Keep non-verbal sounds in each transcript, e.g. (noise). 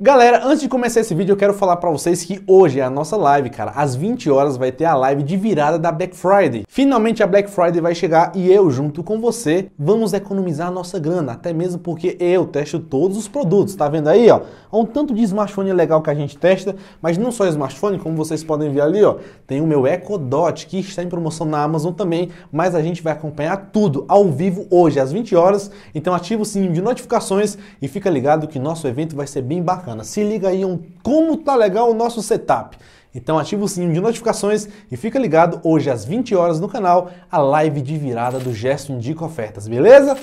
Galera, antes de começar esse vídeo, eu quero falar para vocês que hoje é a nossa live, cara. Às 20 horas vai ter a live de virada da Black Friday. Finalmente a Black Friday vai chegar e eu, junto com você, vamos economizar a nossa grana, até mesmo porque eu testo todos os produtos, tá vendo aí, ó? Há um tanto de smartphone legal que a gente testa, mas não só smartphone, como vocês podem ver ali, ó, tem o meu Echo Dot, que está em promoção na Amazon também, mas a gente vai acompanhar tudo ao vivo hoje, às 20 horas. Então ativa o sininho de notificações e fica ligado que nosso evento vai ser bem bacana bacana. Se liga aí um como tá legal o nosso setup. Então ativa o sininho de notificações e fica ligado hoje às 20 horas no canal, a live de virada do Gesto Indica Ofertas, beleza?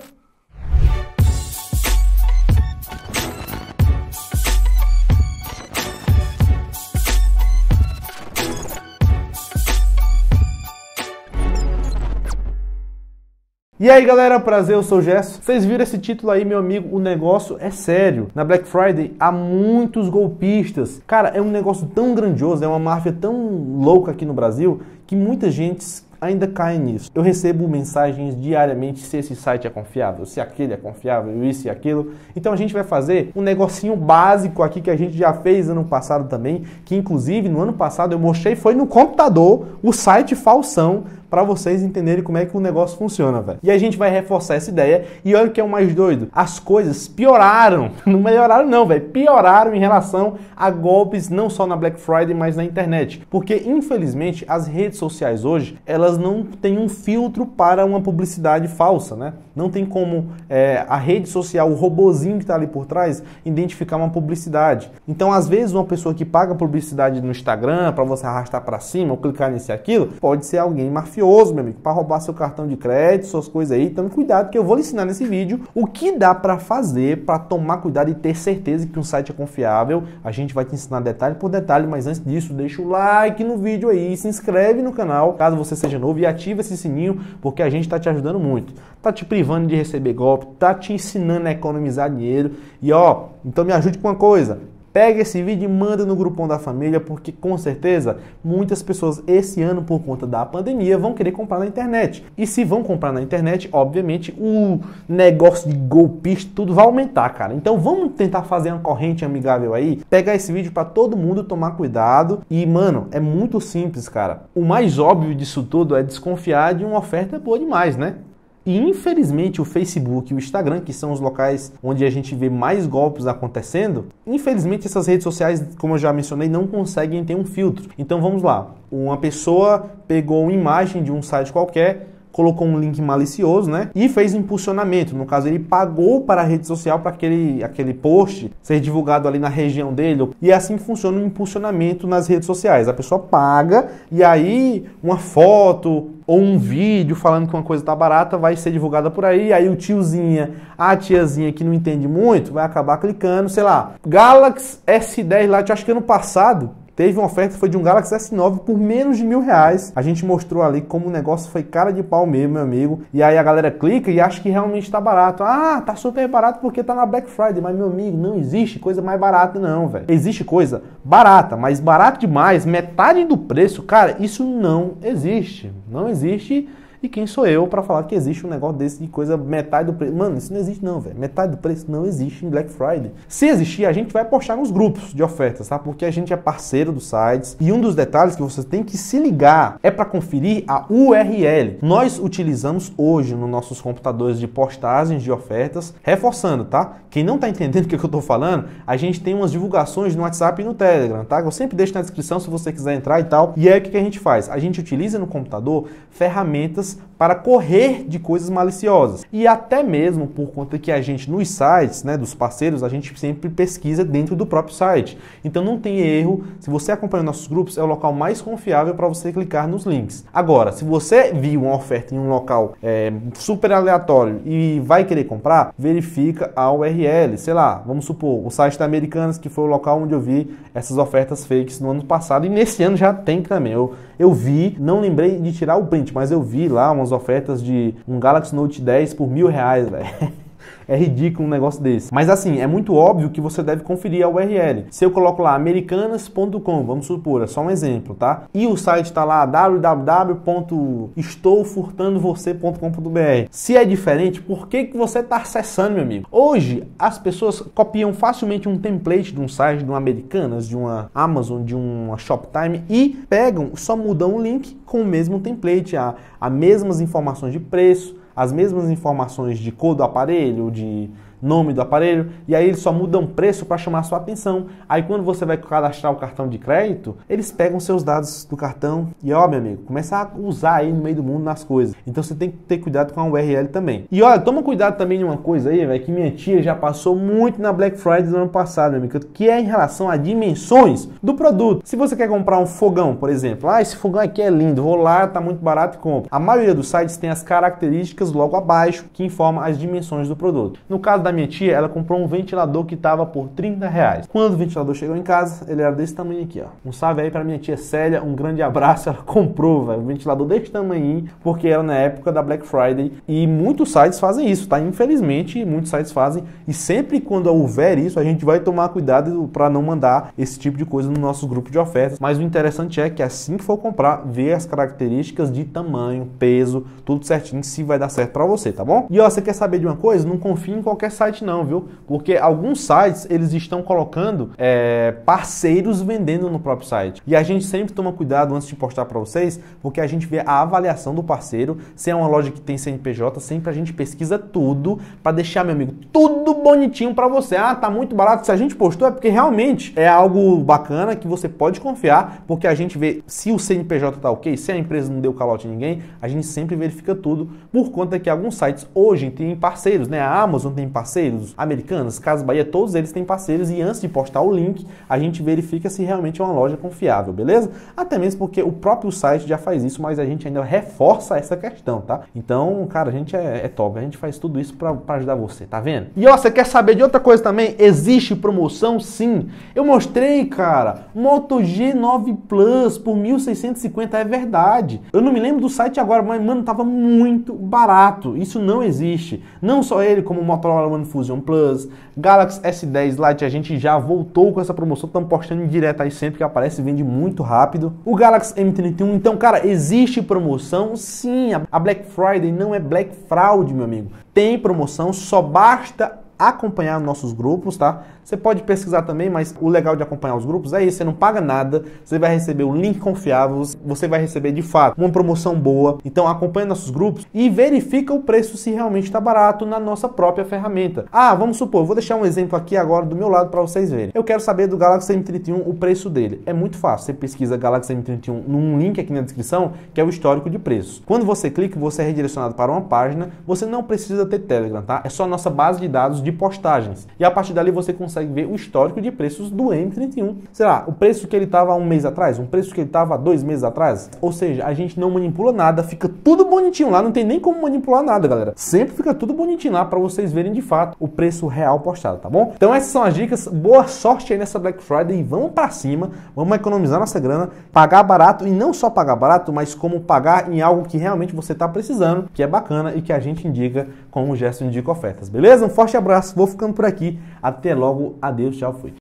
E aí galera, prazer, eu sou o Gesso. Vocês viram esse título aí, meu amigo? O negócio é sério. Na Black Friday há muitos golpistas. Cara, é um negócio tão grandioso, é uma máfia tão louca aqui no Brasil que muita gente ainda cai nisso. Eu recebo mensagens diariamente se esse site é confiável, se aquele é confiável, isso e aquilo. Então a gente vai fazer um negocinho básico aqui que a gente já fez ano passado também, que inclusive no ano passado eu mostrei foi no computador o site falsão para vocês entenderem como é que o negócio funciona, velho. E a gente vai reforçar essa ideia. E olha o que é o mais doido: as coisas pioraram. (laughs) Não melhoraram, não, velho. Pioraram em relação a golpes não só na Black Friday, mas na internet. Porque, infelizmente, as redes sociais hoje elas não têm um filtro para uma publicidade falsa, né? Não tem como é, a rede social, o robozinho que está ali por trás, identificar uma publicidade. Então, às vezes, uma pessoa que paga publicidade no Instagram para você arrastar para cima ou clicar nesse aquilo, pode ser alguém mafioso malicioso, meu amigo, para roubar seu cartão de crédito, suas coisas aí. Então, cuidado que eu vou lhe ensinar nesse vídeo o que dá para fazer para tomar cuidado e ter certeza que um site é confiável. A gente vai te ensinar detalhe por detalhe, mas antes disso, deixa o like no vídeo aí, se inscreve no canal, caso você seja novo e ativa esse sininho, porque a gente está te ajudando muito. Tá te privando de receber golpe, tá te ensinando a economizar dinheiro. E ó, então me ajude com uma coisa, Pega esse vídeo e manda no grupão da família, porque com certeza muitas pessoas esse ano, por conta da pandemia, vão querer comprar na internet. E se vão comprar na internet, obviamente o negócio de golpista tudo vai aumentar, cara. Então vamos tentar fazer uma corrente amigável aí. Pegar esse vídeo para todo mundo tomar cuidado. E, mano, é muito simples, cara. O mais óbvio disso tudo é desconfiar de uma oferta boa demais, né? E infelizmente o Facebook e o Instagram, que são os locais onde a gente vê mais golpes acontecendo, infelizmente essas redes sociais, como eu já mencionei, não conseguem ter um filtro. Então vamos lá. Uma pessoa pegou uma imagem de um site qualquer, colocou um link malicioso, né? E fez impulsionamento. No caso, ele pagou para a rede social para aquele, aquele post ser divulgado ali na região dele. E é assim funciona o impulsionamento nas redes sociais. A pessoa paga e aí uma foto, ou um vídeo falando que uma coisa tá barata vai ser divulgada por aí, aí o tiozinha, a tiazinha que não entende muito, vai acabar clicando, sei lá, Galaxy S10 lá, acho que ano passado, Teve uma oferta foi de um Galaxy S9 por menos de mil reais. A gente mostrou ali como o negócio foi cara de pau mesmo, meu amigo. E aí a galera clica e acha que realmente está barato. Ah, tá super barato porque tá na Black Friday. Mas, meu amigo, não existe coisa mais barata, não, velho. Existe coisa barata, mas barato demais, metade do preço, cara, isso não existe. Não existe e quem sou eu para falar que existe um negócio desse de coisa metade do preço? Mano, isso não existe não, velho. Metade do preço não existe em Black Friday. Se existir, a gente vai postar nos grupos de ofertas, tá? Porque a gente é parceiro dos sites. E um dos detalhes que você tem que se ligar é para conferir a URL. Nós utilizamos hoje nos nossos computadores de postagens de ofertas, reforçando, tá? Quem não tá entendendo o que, é que eu tô falando, a gente tem umas divulgações no WhatsApp e no Telegram, tá? Eu sempre deixo na descrição se você quiser entrar e tal. E aí o que, que a gente faz? A gente utiliza no computador ferramentas coisas, para correr de coisas maliciosas. E até mesmo por conta que a gente nos sites, né, dos parceiros, a gente sempre pesquisa dentro do próprio site. Então não tem erro, se você acompanha nossos grupos, é o local mais confiável para você clicar nos links. Agora, se você viu uma oferta em um local é, super aleatório e vai querer comprar, verifica a URL, sei lá, vamos supor, o site da Americanas, que foi o local onde eu vi essas ofertas fakes no ano passado e nesse ano já tem também. Eu, eu vi, não lembrei de tirar o print, mas eu vi lá umas ofertas de um Galaxy Note 10 por mil reais, velho. (laughs) é ridículo um negócio desse. Mas assim, é muito óbvio que você deve conferir a URL. Se eu coloco lá americanas.com, vamos supor, é só um exemplo, tá? E o site está lá www.estoufurtandovocê.com.br. Se é diferente, por que, que você está acessando, meu amigo? Hoje, as pessoas copiam facilmente um template de um site, de uma Americanas, de uma Amazon, de uma Shoptime e pegam, só mudam o link com o mesmo template, a, mesmas informações de preço, as mesmas informações de cor do aparelho, de nome do aparelho, e aí eles só mudam preço para chamar sua atenção. Aí quando você vai cadastrar o cartão de crédito, eles pegam seus dados do cartão e ó, meu amigo, começa a usar aí no meio do mundo nas coisas. Então você tem que ter cuidado com a URL também. E olha, toma cuidado também de uma coisa aí, velho, que minha tia já passou muito na Black Friday do ano passado, meu amigo, que é em relação a dimensões do produto. Se você quer comprar um fogão, por exemplo, ah, esse fogão aqui é lindo, vou lá, tá muito barato e compro. A maioria dos sites tem as características logo abaixo que informam as dimensões do produto. No caso da minha tia, ela comprou um ventilador que tava por 30 reais. Quando o ventilador chegou em casa, ele era desse tamanho aqui, ó. Um salve aí pra minha tia Célia, um grande abraço. Ela (laughs) comprou, velho, um ventilador desse tamanho, porque era na época da Black Friday. E muitos sites fazem isso, tá? Infelizmente, muitos sites fazem. E sempre quando houver isso, a gente vai tomar cuidado para não mandar esse tipo de coisa no nosso grupo de ofertas. Mas o interessante é que assim que for comprar, ver as características de tamanho, peso, tudo certinho, se vai dar certo para você, tá bom? E ó, você quer saber de uma coisa? Não confie em qualquer site não, viu? Porque alguns sites eles estão colocando é, parceiros vendendo no próprio site. E a gente sempre toma cuidado antes de postar para vocês, porque a gente vê a avaliação do parceiro. Se é uma loja que tem CNPJ, sempre a gente pesquisa tudo para deixar, meu amigo, tudo bonitinho para você. Ah, tá muito barato. Se a gente postou é porque realmente é algo bacana que você pode confiar, porque a gente vê se o CNPJ tá ok, se a empresa não deu calote em ninguém, a gente sempre verifica tudo por conta que alguns sites hoje têm parceiros, né? A Amazon tem parceiros parceiros, americanos, Casa Bahia, todos eles têm parceiros e antes de postar o link, a gente verifica se realmente é uma loja confiável, beleza? Até mesmo porque o próprio site já faz isso, mas a gente ainda reforça essa questão, tá? Então, cara, a gente é, é top, a gente faz tudo isso para ajudar você, tá vendo? E ó, você quer saber de outra coisa também? Existe promoção? Sim. Eu mostrei, cara, Moto G9 Plus por 1.650, é verdade. Eu não me lembro do site agora, mas mano, tava muito barato. Isso não existe. Não só ele, como o Motorola One Fusion Plus, Galaxy S10 Lite, a gente já voltou com essa promoção, estamos postando direto aí sempre que aparece, vende muito rápido. O Galaxy M31, então, cara, existe promoção? Sim, a Black Friday não é Black Fraud, meu amigo. Tem promoção, só basta acompanhar nossos grupos, tá? Você pode pesquisar também, mas o legal de acompanhar os grupos é isso, você não paga nada, você vai receber o um link confiável, você vai receber de fato uma promoção boa. Então acompanha nossos grupos e verifica o preço se realmente está barato na nossa própria ferramenta. Ah, vamos supor, vou deixar um exemplo aqui agora do meu lado para vocês verem. Eu quero saber do Galaxy M31 o preço dele. É muito fácil, você pesquisa Galaxy M31 num link aqui na descrição, que é o histórico de preços. Quando você clica, você é redirecionado para uma página, você não precisa ter Telegram, tá? É só nossa base de dados de postagens. E a partir dali você consegue consegue ver o histórico de preços do M31. Sei lá, o preço que ele estava há um mês atrás, um preço que ele estava há dois meses atrás. Ou seja, a gente não manipula nada, fica tudo bonitinho lá, não tem nem como manipular nada, galera. Sempre fica tudo bonitinho lá para vocês verem de fato o preço real postado, tá bom? Então essas são as dicas. Boa sorte aí nessa Black Friday e vamos para cima. Vamos economizar nossa grana, pagar barato e não só pagar barato, mas como pagar em algo que realmente você está precisando, que é bacana e que a gente indica com o gesto indica ofertas, beleza? Um forte abraço, vou ficando por aqui. Até logo, adeus, tchau, fui.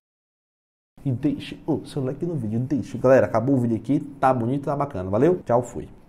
E deixe o seu like no vídeo, deixe. Galera, acabou o vídeo aqui, tá bonito, tá bacana, valeu? Tchau, fui.